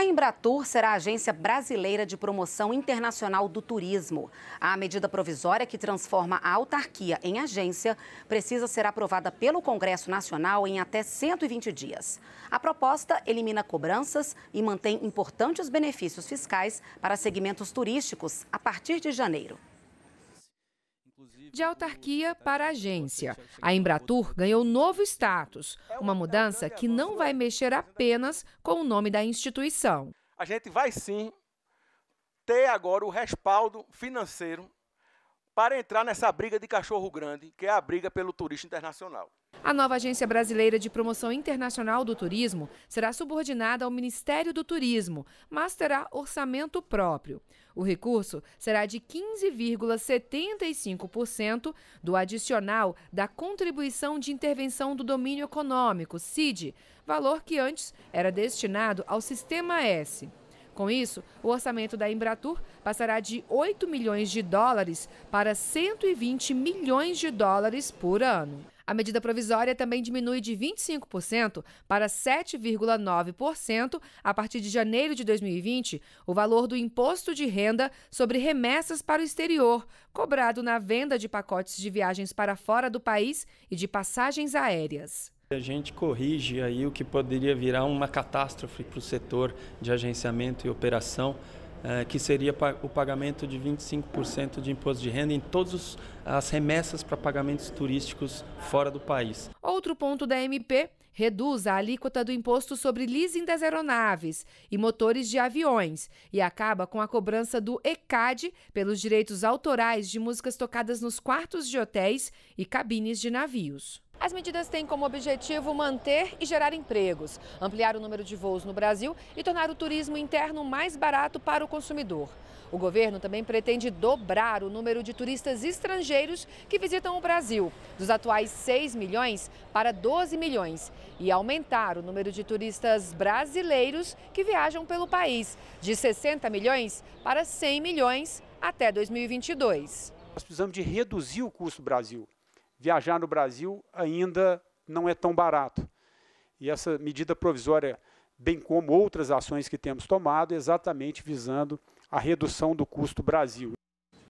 A Embratur será a agência brasileira de promoção internacional do turismo. A medida provisória que transforma a autarquia em agência precisa ser aprovada pelo Congresso Nacional em até 120 dias. A proposta elimina cobranças e mantém importantes benefícios fiscais para segmentos turísticos a partir de janeiro de autarquia para agência. A Embratur ganhou novo status, uma mudança que não vai mexer apenas com o nome da instituição. A gente vai sim ter agora o respaldo financeiro para entrar nessa briga de cachorro grande, que é a briga pelo turista internacional. A nova Agência Brasileira de Promoção Internacional do Turismo será subordinada ao Ministério do Turismo, mas terá orçamento próprio. O recurso será de 15,75% do adicional da Contribuição de Intervenção do Domínio Econômico, CID, valor que antes era destinado ao Sistema S. Com isso, o orçamento da Embratur passará de 8 milhões de dólares para 120 milhões de dólares por ano. A medida provisória também diminui de 25% para 7,9% a partir de janeiro de 2020 o valor do imposto de renda sobre remessas para o exterior, cobrado na venda de pacotes de viagens para fora do país e de passagens aéreas. A gente corrige aí o que poderia virar uma catástrofe para o setor de agenciamento e operação, eh, que seria o pagamento de 25% de imposto de renda em todas as remessas para pagamentos turísticos fora do país. Outro ponto da MP reduz a alíquota do imposto sobre leasing das aeronaves e motores de aviões e acaba com a cobrança do ECAD pelos direitos autorais de músicas tocadas nos quartos de hotéis e cabines de navios. As medidas têm como objetivo manter e gerar empregos, ampliar o número de voos no Brasil e tornar o turismo interno mais barato para o consumidor. O governo também pretende dobrar o número de turistas estrangeiros que visitam o Brasil, dos atuais 6 milhões para 12 milhões, e aumentar o número de turistas brasileiros que viajam pelo país, de 60 milhões para 100 milhões até 2022. Nós precisamos de reduzir o custo do Brasil viajar no Brasil ainda não é tão barato. E essa medida provisória, bem como outras ações que temos tomado, é exatamente visando a redução do custo Brasil.